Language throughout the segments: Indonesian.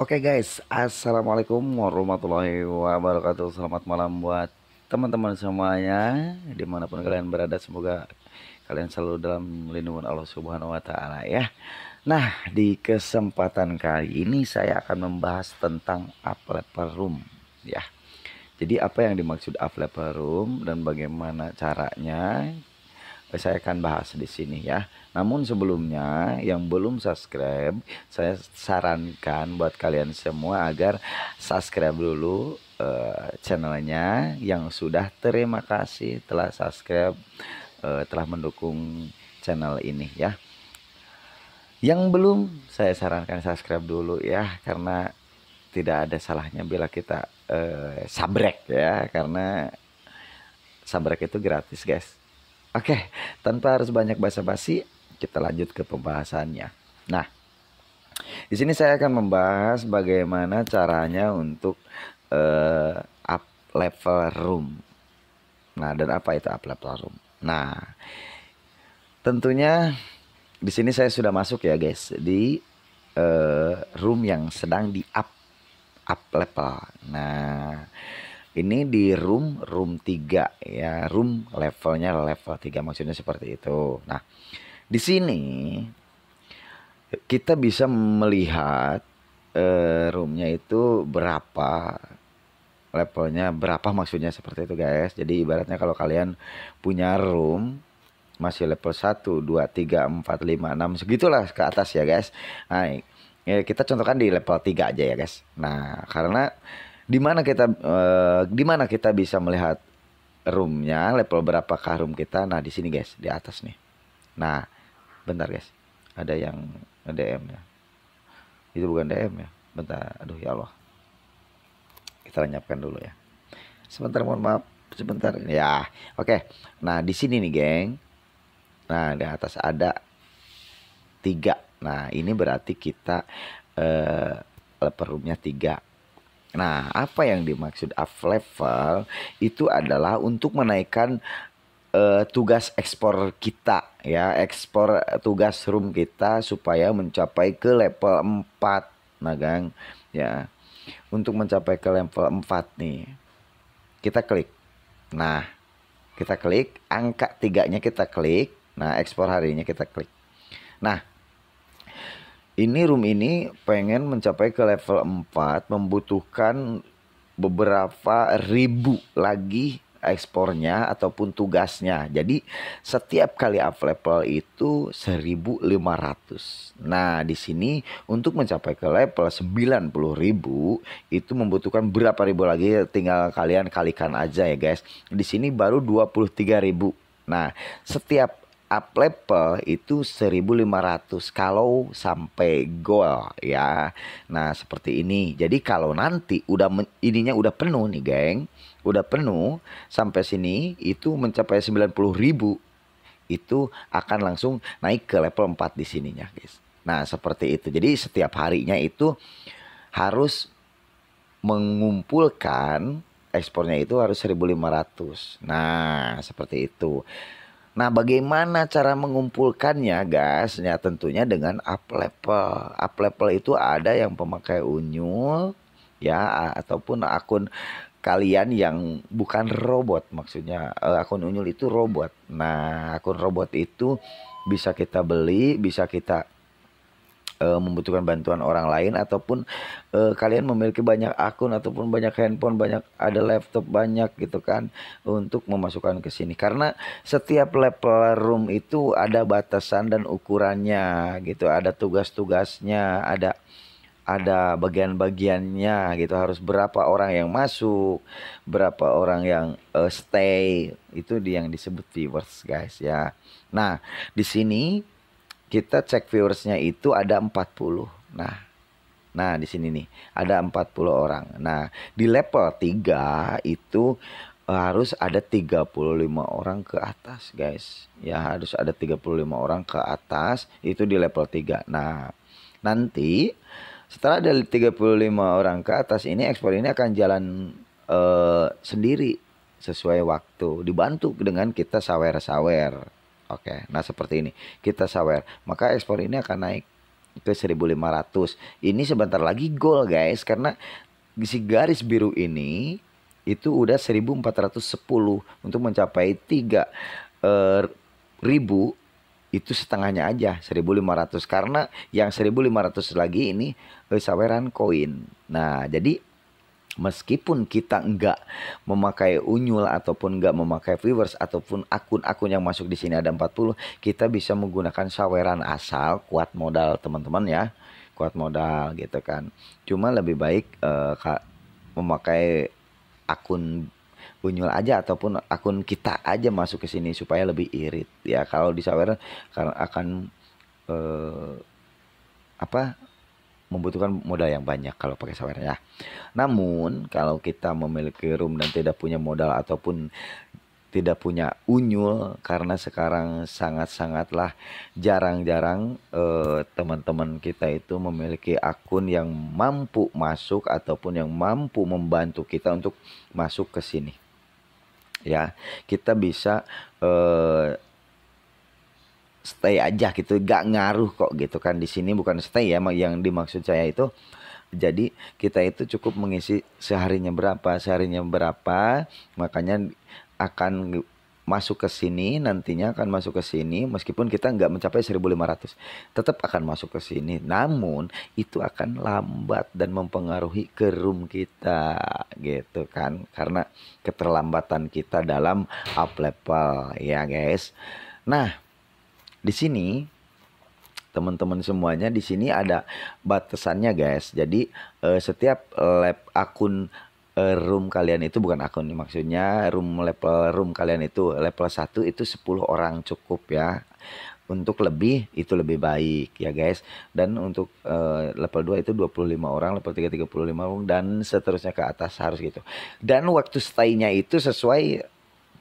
Oke okay guys, assalamualaikum warahmatullahi wabarakatuh. Selamat malam buat teman-teman semuanya, dimanapun kalian berada. Semoga kalian selalu dalam lindungan Allah Subhanahu Wa Taala ya. Nah di kesempatan kali ini saya akan membahas tentang upleper room ya. Jadi apa yang dimaksud upleper room dan bagaimana caranya saya akan bahas di sini ya. Namun sebelumnya yang belum subscribe, saya sarankan buat kalian semua agar subscribe dulu uh, channelnya. Yang sudah terima kasih telah subscribe, uh, telah mendukung channel ini ya. Yang belum saya sarankan subscribe dulu ya karena tidak ada salahnya bila kita uh, sabrek ya karena sabrek itu gratis guys Oke, tanpa harus banyak basa-basi, kita lanjut ke pembahasannya. Nah, di sini saya akan membahas bagaimana caranya untuk uh, up level room. Nah, dan apa itu up level room? Nah, tentunya di sini saya sudah masuk ya, guys, di uh, room yang sedang di up up level. Nah, ini di room room 3 ya room levelnya level 3 maksudnya seperti itu nah di sini kita bisa melihat uh, roomnya itu berapa levelnya berapa maksudnya seperti itu guys jadi ibaratnya kalau kalian punya room masih level 1 2 3 4 5 6 segitulah ke atas ya guys nah ya kita contohkan di level 3 aja ya guys nah karena di mana kita uh, eh, di mana kita bisa melihat roomnya level berapakah room kita nah di sini guys di atas nih nah bentar guys ada yang DM ya itu bukan DM ya bentar aduh ya Allah kita lenyapkan dulu ya sebentar mohon maaf sebentar ya oke okay. nah di sini nih geng nah di atas ada tiga nah ini berarti kita eh, level roomnya tiga Nah, apa yang dimaksud up level itu adalah untuk menaikkan uh, tugas ekspor kita ya, ekspor eh, tugas room kita supaya mencapai ke level 4, nah Gang. Ya. Untuk mencapai ke level 4 nih. Kita klik. Nah, kita klik angka tiganya kita klik. Nah, ekspor harinya kita klik. Nah, ini room ini pengen mencapai ke level 4 membutuhkan beberapa ribu lagi ekspornya ataupun tugasnya. Jadi setiap kali up level itu 1500. Nah, di sini untuk mencapai ke level ribu itu membutuhkan berapa ribu lagi tinggal kalian kalikan aja ya, guys. Di sini baru ribu. Nah, setiap up level itu 1500 kalau sampai goal ya. Nah, seperti ini. Jadi kalau nanti udah ininya udah penuh nih, geng. Udah penuh sampai sini itu mencapai 90.000 itu akan langsung naik ke level 4 di sininya, guys. Nah, seperti itu. Jadi setiap harinya itu harus mengumpulkan ekspornya itu harus 1500. Nah, seperti itu. Nah, bagaimana cara mengumpulkannya, guys? Ya, tentunya dengan up level. Up level itu ada yang pemakai unyul ya ataupun akun kalian yang bukan robot maksudnya e, akun unyul itu robot. Nah, akun robot itu bisa kita beli, bisa kita Eh, membutuhkan bantuan orang lain ataupun uh, kalian memiliki banyak akun ataupun banyak handphone, banyak ada laptop banyak gitu kan untuk memasukkan ke sini. Karena setiap level room itu ada batasan dan ukurannya gitu, ada tugas-tugasnya, ada ada bagian-bagiannya gitu harus berapa orang yang masuk berapa orang yang uh, stay itu di yang disebut viewers guys ya nah di sini kita cek viewersnya itu ada 40. Nah, nah di sini nih ada 40 orang. Nah, di level 3 itu eh, harus ada 35 orang ke atas, guys. Ya, harus ada 35 orang ke atas itu di level 3. Nah, nanti setelah ada 35 orang ke atas ini ekspor ini akan jalan eh, sendiri sesuai waktu, dibantu dengan kita sawer-sawer Oke, nah seperti ini. Kita sawer. Maka ekspor ini akan naik ke 1500. Ini sebentar lagi goal guys karena si garis biru ini itu udah 1410 untuk mencapai 3.000 eh, itu setengahnya aja 1500 karena yang 1500 lagi ini eh, saweran koin. Nah, jadi meskipun kita enggak memakai unyul ataupun enggak memakai viewers ataupun akun-akun yang masuk di sini ada 40 kita bisa menggunakan saweran asal kuat modal teman-teman ya kuat modal gitu kan cuma lebih baik uh, memakai akun unyul aja ataupun akun kita aja masuk ke sini supaya lebih irit ya kalau di saweran akan eh, apa membutuhkan modal yang banyak kalau pakai sawer ya. Namun kalau kita memiliki room dan tidak punya modal ataupun tidak punya unyul karena sekarang sangat-sangatlah jarang-jarang eh, teman-teman kita itu memiliki akun yang mampu masuk ataupun yang mampu membantu kita untuk masuk ke sini. Ya, kita bisa eh, stay aja gitu gak ngaruh kok gitu kan di sini bukan stay ya yang dimaksud saya itu jadi kita itu cukup mengisi seharinya berapa seharinya berapa makanya akan masuk ke sini nantinya akan masuk ke sini meskipun kita nggak mencapai 1500 tetap akan masuk ke sini namun itu akan lambat dan mempengaruhi kerum kita gitu kan karena keterlambatan kita dalam up level ya guys nah di sini teman-teman semuanya di sini ada batasannya guys. Jadi uh, setiap lab akun eh, room kalian itu bukan akun maksudnya room level eh, room kalian itu level 1 itu 10 orang cukup ya. Untuk lebih itu lebih baik ya guys. Dan untuk uh, level 2 itu 25 orang, level 3 35 orang dan seterusnya ke atas harus gitu. Dan waktu stay-nya itu sesuai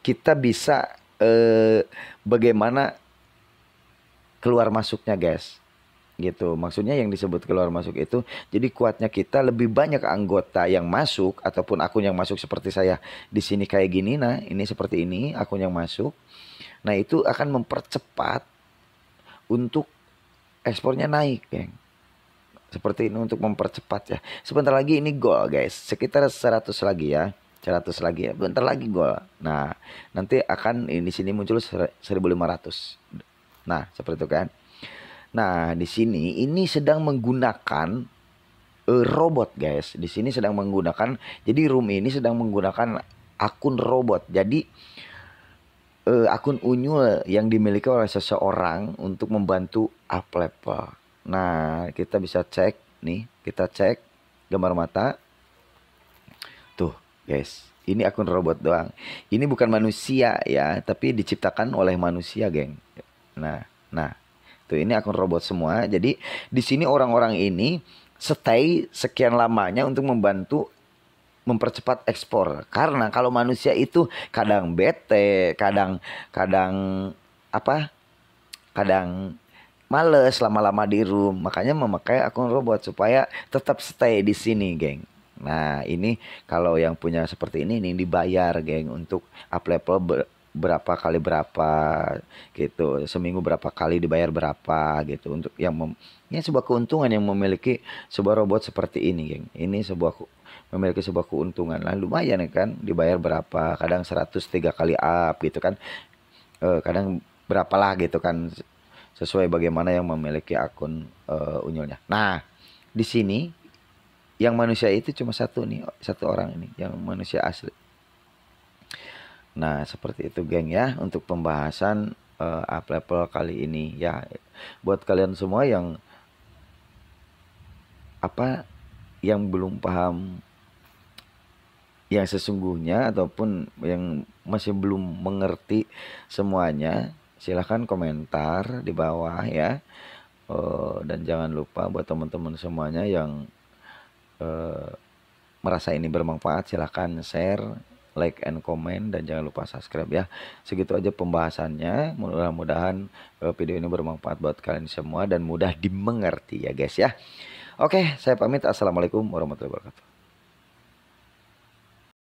kita bisa uh, bagaimana keluar masuknya guys gitu maksudnya yang disebut keluar masuk itu jadi kuatnya kita lebih banyak anggota yang masuk ataupun akun yang masuk seperti saya di sini kayak gini nah ini seperti ini akun yang masuk nah itu akan mempercepat untuk ekspornya naik geng seperti ini untuk mempercepat ya sebentar lagi ini goal guys sekitar 100 lagi ya 100 lagi ya bentar lagi goal nah nanti akan di sini muncul 1500 Nah, seperti itu kan. Nah, di sini ini sedang menggunakan uh, robot, guys. Di sini sedang menggunakan jadi room ini sedang menggunakan akun robot. Jadi uh, akun unyul yang dimiliki oleh seseorang untuk membantu up level. Nah, kita bisa cek nih, kita cek gambar mata. Tuh, guys. Ini akun robot doang. Ini bukan manusia ya, tapi diciptakan oleh manusia, geng. Nah, nah. Tuh ini akun robot semua. Jadi di sini orang-orang ini stay sekian lamanya untuk membantu mempercepat ekspor. Karena kalau manusia itu kadang bete, kadang kadang apa? Kadang males lama-lama di room. Makanya memakai akun robot supaya tetap stay di sini, geng. Nah, ini kalau yang punya seperti ini ini dibayar, geng, untuk applicable berapa kali berapa gitu seminggu berapa kali dibayar berapa gitu untuk yang mem ini sebuah keuntungan yang memiliki sebuah robot seperti ini geng ini sebuah memiliki sebuah keuntungan lah lumayan ya, kan dibayar berapa kadang 103 kali up gitu kan e, kadang berapa lah gitu kan sesuai bagaimana yang memiliki akun e, eh, unyulnya. nah di sini yang manusia itu cuma satu nih satu orang ini yang manusia asli Nah, seperti itu geng ya untuk pembahasan uh, up level kali ini ya. Buat kalian semua yang apa yang belum paham yang sesungguhnya ataupun yang masih belum mengerti semuanya, silahkan komentar di bawah ya. Uh, dan jangan lupa buat teman-teman semuanya yang uh, merasa ini bermanfaat silahkan share like and comment dan jangan lupa subscribe ya. Segitu aja pembahasannya. Mudah-mudahan eh, video ini bermanfaat buat kalian semua dan mudah dimengerti ya guys ya. Oke, saya pamit. Assalamualaikum warahmatullahi wabarakatuh.